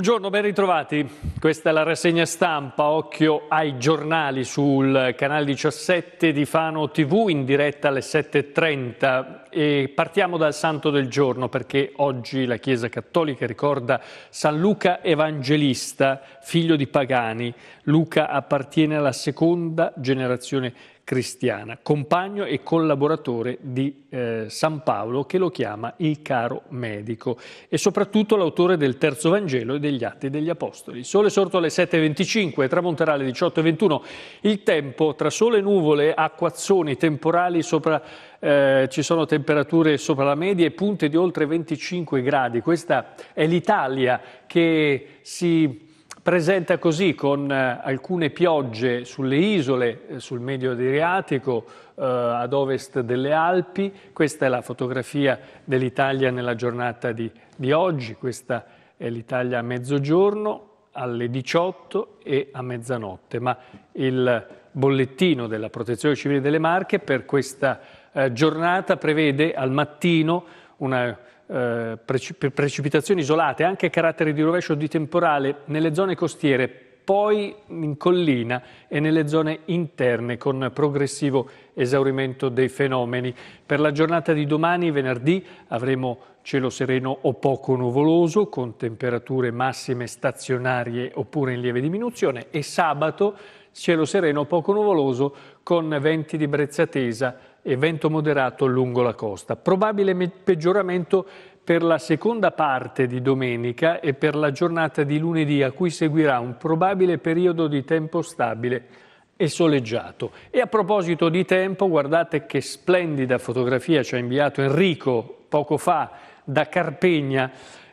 Buongiorno, ben ritrovati. Questa è la rassegna stampa, occhio ai giornali sul canale 17 di Fano TV in diretta alle 7.30 e partiamo dal santo del giorno perché oggi la Chiesa Cattolica ricorda San Luca Evangelista, figlio di pagani. Luca appartiene alla seconda generazione cristiana cristiana, compagno e collaboratore di eh, San Paolo che lo chiama il caro medico e soprattutto l'autore del terzo Vangelo e degli Atti degli Apostoli. Il sole sorto alle 7.25, tramonterà alle 18.21, il tempo tra sole e nuvole, acquazzoni temporali sopra, eh, ci sono temperature sopra la media e punte di oltre 25 gradi. Questa è l'Italia che si presenta così con eh, alcune piogge sulle isole, eh, sul medio Adriatico, eh, ad ovest delle Alpi. Questa è la fotografia dell'Italia nella giornata di, di oggi, questa è l'Italia a mezzogiorno, alle 18 e a mezzanotte, ma il bollettino della Protezione Civile delle Marche per questa eh, giornata prevede al mattino una eh, precipitazioni isolate, anche a carattere di rovescio di temporale nelle zone costiere, poi in collina e nelle zone interne con progressivo esaurimento dei fenomeni. Per la giornata di domani, venerdì, avremo cielo sereno o poco nuvoloso con temperature massime stazionarie oppure in lieve diminuzione e sabato cielo sereno o poco nuvoloso con venti di brezza tesa e vento moderato lungo la costa. Probabile peggioramento per la seconda parte di domenica e per la giornata di lunedì a cui seguirà un probabile periodo di tempo stabile e soleggiato. E a proposito di tempo, guardate che splendida fotografia ci ha inviato Enrico poco fa da Carpegna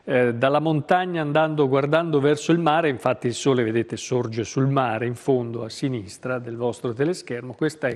eh, dalla montagna andando guardando verso il mare, infatti il sole vedete sorge sul mare in fondo a sinistra del vostro teleschermo, questa è,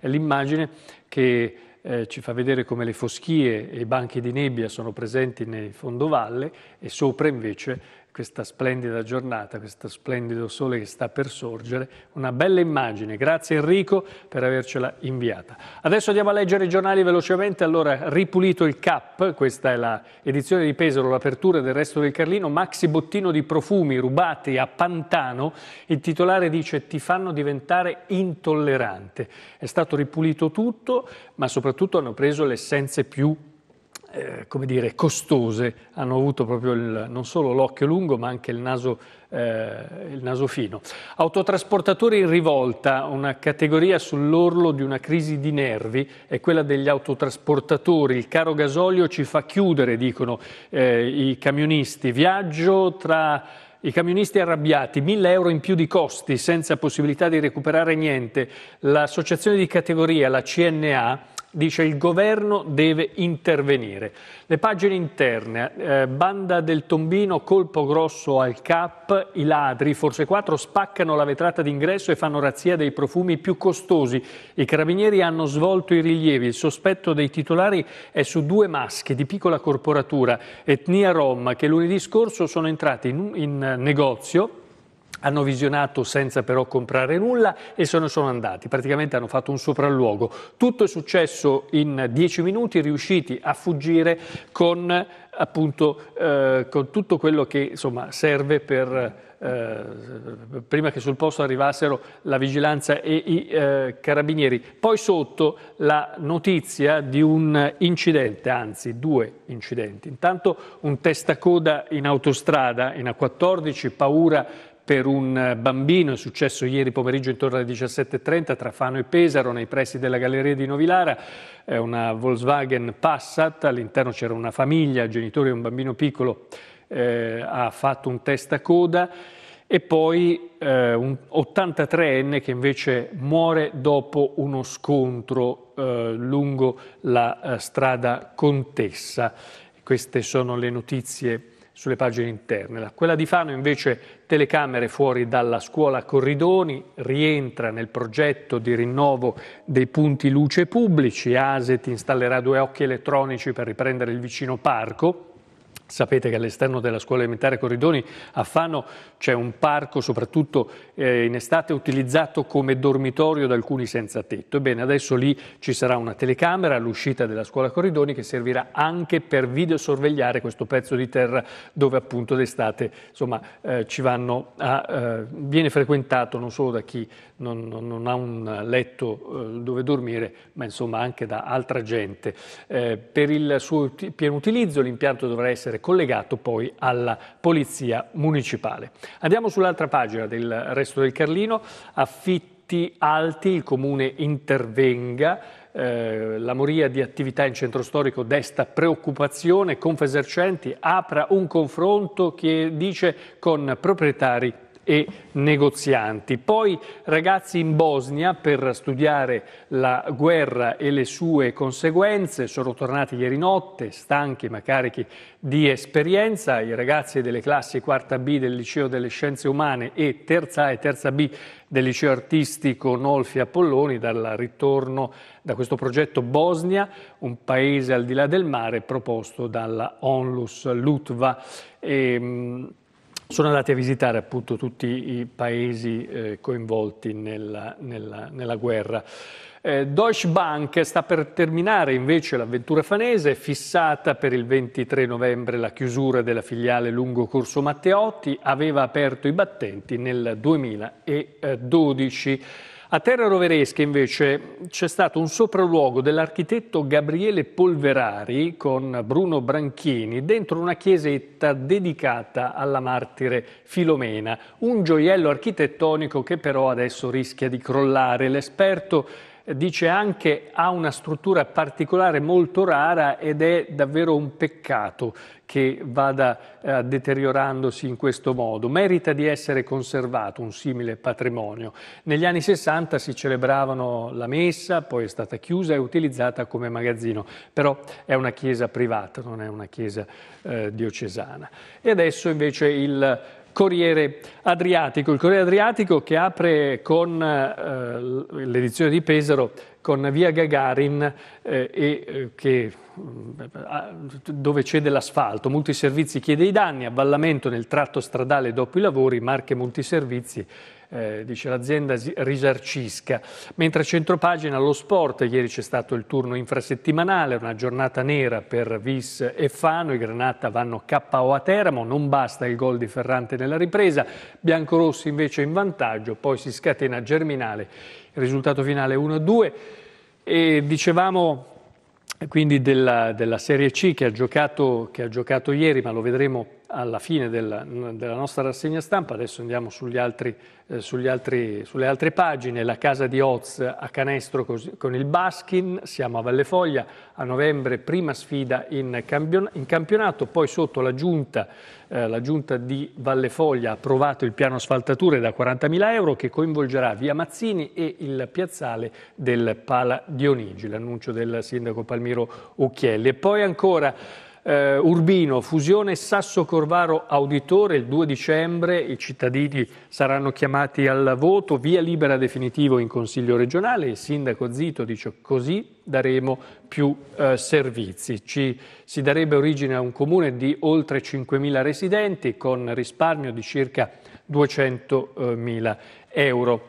è l'immagine che eh, ci fa vedere come le foschie e i banchi di nebbia sono presenti nei fondovalle e sopra invece questa splendida giornata, questo splendido sole che sta per sorgere. Una bella immagine, grazie Enrico per avercela inviata. Adesso andiamo a leggere i giornali velocemente, allora ripulito il CAP, questa è l'edizione di Pesaro, l'apertura del resto del Carlino, maxi bottino di profumi rubati a Pantano, il titolare dice ti fanno diventare intollerante. È stato ripulito tutto, ma soprattutto hanno preso le essenze più eh, come dire, costose hanno avuto proprio il, non solo l'occhio lungo ma anche il naso, eh, il naso fino. Autotrasportatori in rivolta, una categoria sull'orlo di una crisi di nervi, è quella degli autotrasportatori. Il caro gasolio ci fa chiudere, dicono eh, i camionisti. Viaggio tra i camionisti arrabbiati, 1000 euro in più di costi, senza possibilità di recuperare niente. L'associazione di categoria, la CNA, dice il governo deve intervenire. Le pagine interne, eh, banda del tombino, colpo grosso al cap, i ladri, forse quattro, spaccano la vetrata d'ingresso e fanno razzia dei profumi più costosi. I carabinieri hanno svolto i rilievi, il sospetto dei titolari è su due maschi di piccola corporatura, etnia rom, che lunedì scorso sono entrati in, in eh, negozio hanno visionato senza però comprare nulla e se ne sono andati, praticamente hanno fatto un sopralluogo. Tutto è successo in dieci minuti, riusciti a fuggire con, appunto, eh, con tutto quello che insomma, serve per... Eh, prima che sul posto arrivassero la vigilanza e i eh, carabinieri. Poi sotto la notizia di un incidente, anzi due incidenti. Intanto un testacoda in autostrada, in A14, paura per un bambino, è successo ieri pomeriggio intorno alle 17.30 tra Fano e Pesaro, nei pressi della Galleria di Novilara, è eh, una Volkswagen Passat, all'interno c'era una famiglia, genitori e un bambino piccolo, eh, ha fatto un testacoda e poi eh, un 83enne che invece muore dopo uno scontro eh, lungo la eh, strada Contessa. Queste sono le notizie sulle pagine interne. Quella di Fano invece telecamere fuori dalla scuola Corridoni, rientra nel progetto di rinnovo dei punti luce pubblici, ASET installerà due occhi elettronici per riprendere il vicino parco, Sapete che all'esterno della scuola elementare Corridoni a Fano c'è un parco, soprattutto eh, in estate, utilizzato come dormitorio da alcuni senza tetto. Ebbene, adesso lì ci sarà una telecamera all'uscita della scuola Corridoni che servirà anche per videosorvegliare questo pezzo di terra dove appunto d'estate insomma, eh, a, eh, viene frequentato non solo da chi non, non, non ha un letto eh, dove dormire, ma insomma anche da altra gente. Eh, per il suo pieno utilizzo l'impianto dovrà essere collegato poi alla polizia municipale. Andiamo sull'altra pagina del resto del Carlino, affitti alti, il comune intervenga, eh, la moria di attività in centro storico desta preoccupazione, Confesercenti apra un confronto che dice con proprietari e negozianti. Poi ragazzi in Bosnia per studiare la guerra e le sue conseguenze, sono tornati ieri notte, stanchi ma carichi di esperienza, i ragazzi delle classi quarta B del Liceo delle Scienze Umane e terza A e terza B del Liceo Artistico Nolfi Apolloni dal ritorno da questo progetto Bosnia, un paese al di là del mare proposto dalla Onlus Lutva. E, ehm, sono andati a visitare appunto tutti i paesi eh, coinvolti nella, nella, nella guerra. Eh, Deutsche Bank sta per terminare invece l'avventura fanese, fissata per il 23 novembre la chiusura della filiale lungo Corso Matteotti, aveva aperto i battenti nel 2012. A Terra Roveresca invece c'è stato un sopralluogo dell'architetto Gabriele Polverari con Bruno Branchini dentro una chiesetta dedicata alla martire Filomena, un gioiello architettonico che però adesso rischia di crollare. L'esperto dice anche ha una struttura particolare molto rara ed è davvero un peccato che vada eh, deteriorandosi in questo modo. Merita di essere conservato un simile patrimonio. Negli anni 60 si celebravano la messa, poi è stata chiusa e utilizzata come magazzino, però è una chiesa privata, non è una chiesa eh, diocesana. E adesso invece il Corriere Adriatico, il Corriere Adriatico che apre con eh, l'edizione di Pesaro con Via Gagarin eh, e, eh, che, mm, dove cede l'asfalto. Multiservizi chiede i danni, avvallamento nel tratto stradale dopo i lavori, marche multiservizi eh, dice l'azienda risarcisca. Mentre a centropagina lo sport, ieri c'è stato il turno infrasettimanale, una giornata nera per Vis e Fano, i Granata vanno KO a Teramo, non basta il gol di Ferrante nella ripresa, Biancorossi invece in vantaggio, poi si scatena Germinale, il risultato finale 1-2 e dicevamo eh, quindi della, della Serie C che ha, giocato, che ha giocato ieri, ma lo vedremo alla fine della, della, nostra rassegna stampa, adesso andiamo sugli altri, eh, sugli altri, sulle altre pagine, la casa di Oz a canestro cos- con il Baskin, siamo a Vallefoglia, a novembre prima sfida in, campion- in campionato, poi sotto la giunta, eh, la giunta di Vallefoglia ha approvato il piano asfaltature da 40.000 euro che coinvolgerà via Mazzini e il piazzale del Pala Dionigi, l'annuncio del sindaco Palmiro Ucchielli. E poi ancora eh, Urbino, fusione Sasso Corvaro Auditore, il 2 dicembre i cittadini saranno chiamati al voto, via libera definitivo in Consiglio regionale, il sindaco Zito dice così daremo più eh, servizi. Ci, si darebbe origine a un comune di oltre 5.000 residenti con risparmio di circa 200.000 euro.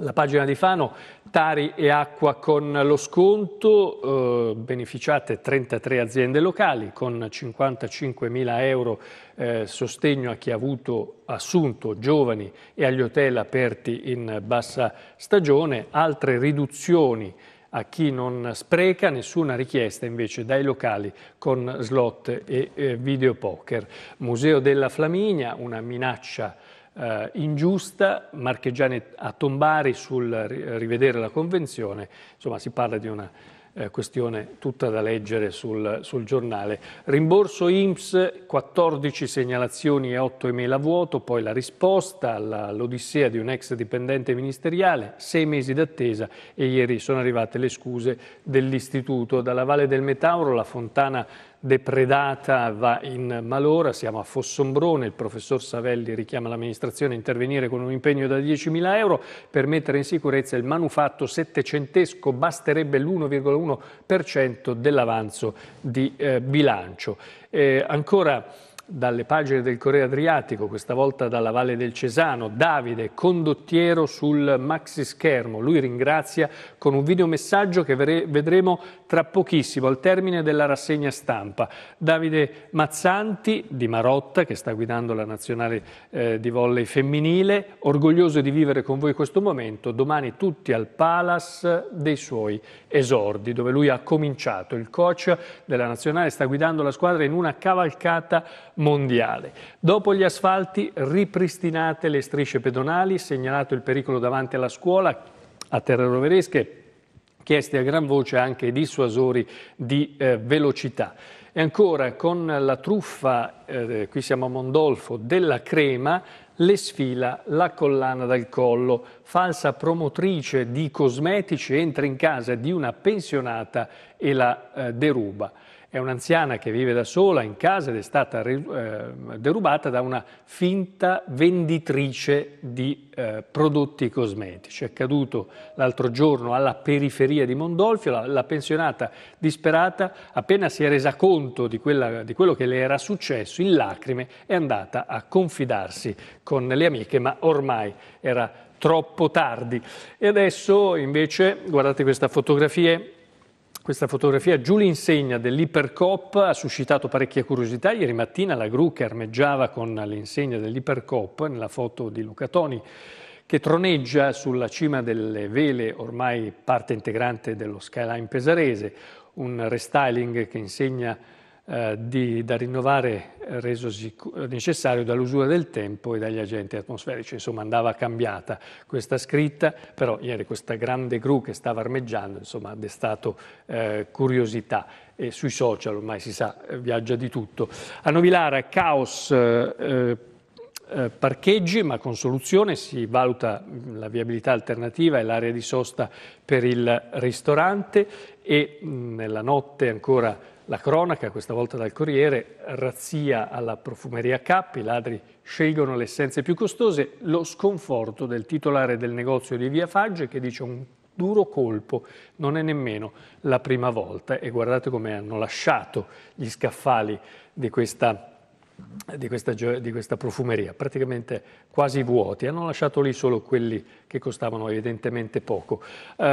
La pagina di Fano Affari e acqua con lo sconto, eh, beneficiate 33 aziende locali con 55 mila euro eh, sostegno a chi ha avuto assunto giovani e agli hotel aperti in bassa stagione, altre riduzioni a chi non spreca, nessuna richiesta invece dai locali con slot e eh, videopoker. Museo della Flaminia, una minaccia eh, ingiusta, Marchegiani a tombare sul rivedere la Convenzione, insomma si parla di una eh, questione tutta da leggere sul, sul giornale. Rimborso IMSS, 14 segnalazioni e 8 email a vuoto, poi la risposta all'odissea di un ex dipendente ministeriale, 6 mesi d'attesa e ieri sono arrivate le scuse dell'istituto. Dalla Valle del Metauro, la fontana depredata va in malora, siamo a Fossombrone, il professor Savelli richiama l'amministrazione a intervenire con un impegno da 10.000 euro per mettere in sicurezza il manufatto settecentesco, basterebbe l'1,1% dell'avanzo di eh, bilancio. Eh, ancora dalle pagine del Corriere Adriatico, questa volta dalla Valle del Cesano, Davide, condottiero sul maxi schermo. Lui ringrazia con un videomessaggio che vedremo tra pochissimo, al termine della rassegna stampa. Davide Mazzanti di Marotta, che sta guidando la nazionale eh, di volley femminile, orgoglioso di vivere con voi questo momento, domani tutti al Palace dei suoi esordi, dove lui ha cominciato. Il coach della nazionale sta guidando la squadra in una cavalcata mondiale. Dopo gli asfalti ripristinate le strisce pedonali, segnalato il pericolo davanti alla scuola a Terre Roveresche, chiesti a gran voce anche dissuasori di eh, velocità. E ancora con la truffa, eh, qui siamo a Mondolfo, della crema, le sfila la collana dal collo. Falsa promotrice di cosmetici entra in casa di una pensionata e la eh, deruba. È un'anziana che vive da sola in casa ed è stata eh, derubata da una finta venditrice di eh, prodotti cosmetici. È accaduto l'altro giorno alla periferia di Mondolfio, la, la, pensionata disperata, appena si è resa conto di, quella, di quello che le era successo, in lacrime è andata a confidarsi con le amiche, ma ormai era troppo tardi. E adesso invece, guardate questa fotografia. Questa fotografia giù l'insegna dell'Ipercop ha suscitato parecchia curiosità. Ieri mattina la gru che armeggiava con l'insegna dell'Ipercop, nella foto di Luca Toni, che troneggia sulla cima delle vele, ormai parte integrante dello skyline pesarese, un restyling che insegna eh, di, da rinnovare eh, resosi eh, necessario dall'usura del tempo e dagli agenti atmosferici, insomma andava cambiata questa scritta, però ieri questa grande gru che stava armeggiando insomma, ha destato eh, curiosità e sui social ormai si sa viaggia di tutto. A Novilara caos eh, eh, parcheggi, ma con soluzione si valuta mm, la viabilità alternativa e l'area di sosta per il ristorante e mh, mm, nella notte ancora la cronaca, questa volta dal Corriere, razzia alla profumeria K, i ladri scelgono le essenze più costose, lo sconforto del titolare del negozio di Via Fagge che dice un duro colpo, non è nemmeno la prima volta e guardate come hanno lasciato gli scaffali di questa di questa, di questa, profumeria, praticamente quasi vuoti, hanno lasciato lì solo quelli che costavano evidentemente poco. Eh,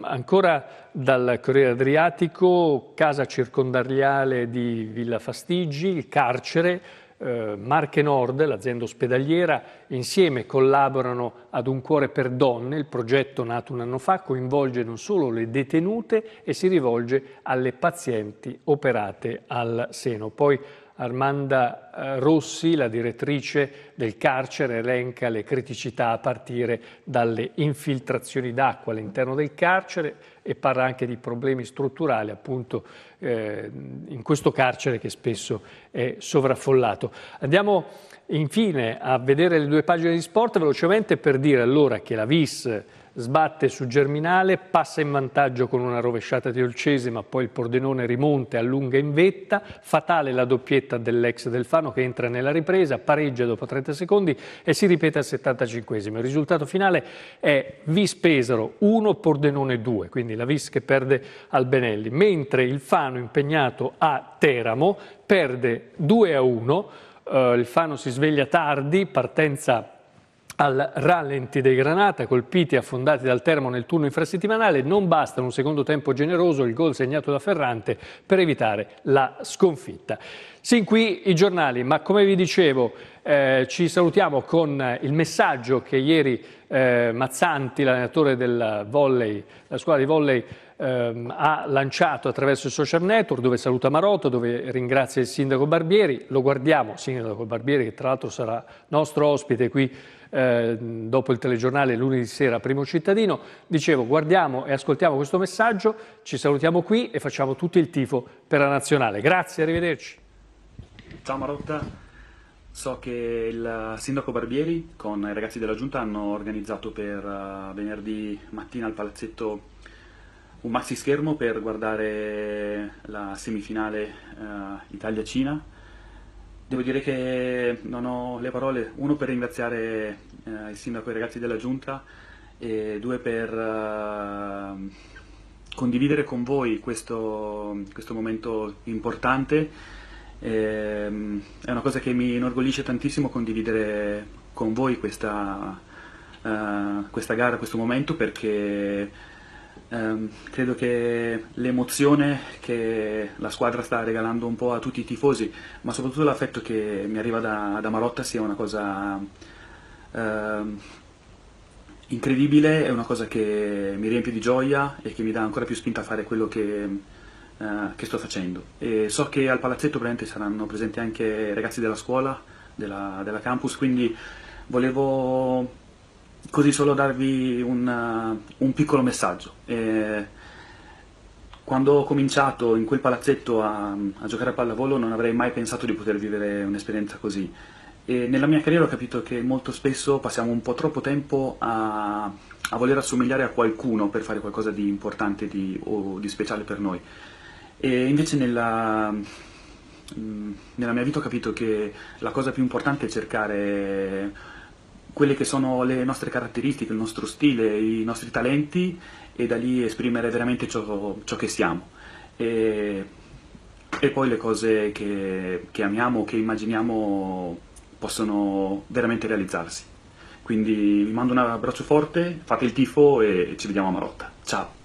ancora dal Corriere Adriatico, casa circondariale di Villa Fastigi, il carcere, eh, Marche Nord, l'azienda ospedaliera, insieme collaborano ad Un cuore per donne, il progetto nato un anno fa coinvolge non solo le detenute e si rivolge alle pazienti operate al seno. Poi Armanda eh, Rossi, la direttrice del carcere, elenca le criticità a partire dalle infiltrazioni d'acqua all'interno del carcere e parla anche di problemi strutturali appunto eh, in questo carcere che spesso è sovraffollato. Andiamo infine a vedere le due pagine di sport velocemente per dire allora che la VIS sbatte su Germinale, passa in vantaggio con una rovesciata di Olcese, ma poi il Pordenone rimonte e allunga in vetta, fatale la doppietta dell'ex del Faro Albano che entra nella ripresa, pareggia dopo 30 secondi e si ripete al 75 Il risultato finale è Vis Pesaro 1, Pordenone 2, quindi la Vis che perde al Benelli, mentre il Fano impegnato a Teramo perde 2 a 1, eh, il Fano si sveglia tardi, partenza al rallenti dei Granata, colpiti e affondati dal termo nel turno infrasettimanale, non basta un secondo tempo generoso, il gol segnato da Ferrante per evitare la sconfitta. Sin qui i giornali, ma come vi dicevo eh, ci salutiamo con eh, il messaggio che ieri eh, Mazzanti, l'allenatore della squadra di volley, ehm, ha lanciato attraverso i social network, dove saluta Marotto, dove ringrazia il sindaco Barbieri. Lo guardiamo, sindaco Barbieri, che tra l'altro sarà nostro ospite qui eh, dopo il telegiornale lunedì sera, primo cittadino. Dicevo, guardiamo e ascoltiamo questo messaggio, ci salutiamo qui e facciamo tutto il tifo per la nazionale. Grazie, arrivederci. Ciao Marotta. So che il sindaco Barbieri con i ragazzi della giunta hanno organizzato per eh, venerdì mattina al palazzetto un maxi schermo per guardare la semifinale uh, Italia-Cina. Devo dire che non ho le parole, uno per ringraziare uh, il sindaco e i ragazzi della giunta e due per uh, condividere con voi questo, questo momento importante Ehm, è una cosa che mi inorgoglisce tantissimo condividere con voi questa, uh, questa gara, questo momento, perché um, credo che l'emozione che la squadra sta regalando un po' a tutti i tifosi, ma soprattutto l'affetto che mi arriva da, da Marotta sia una cosa uh, incredibile, è una cosa che mi riempie di gioia e che mi dà ancora più spinta a fare quello che eh, che sto facendo. E so che al palazzetto presente saranno presenti anche ragazzi della scuola, della, della campus, quindi volevo così solo darvi un, eh, un piccolo messaggio. E quando ho cominciato in quel palazzetto a, a, giocare a pallavolo non avrei mai pensato di poter vivere un'esperienza così. E nella mia carriera ho capito che molto spesso passiamo un po' troppo tempo a, a voler assomigliare a qualcuno per fare qualcosa di importante di, o di speciale per noi. E invece nella, mm, nella mia vita ho capito che la cosa più importante è cercare quelle che sono le nostre caratteristiche, il nostro stile, i nostri talenti e da lì esprimere veramente ciò, ciò che siamo. E, e, poi le cose che, che amiamo, che immaginiamo possono veramente realizzarsi. Quindi vi mando un abbraccio forte, fate il tifo e ci vediamo a Marotta. Ciao!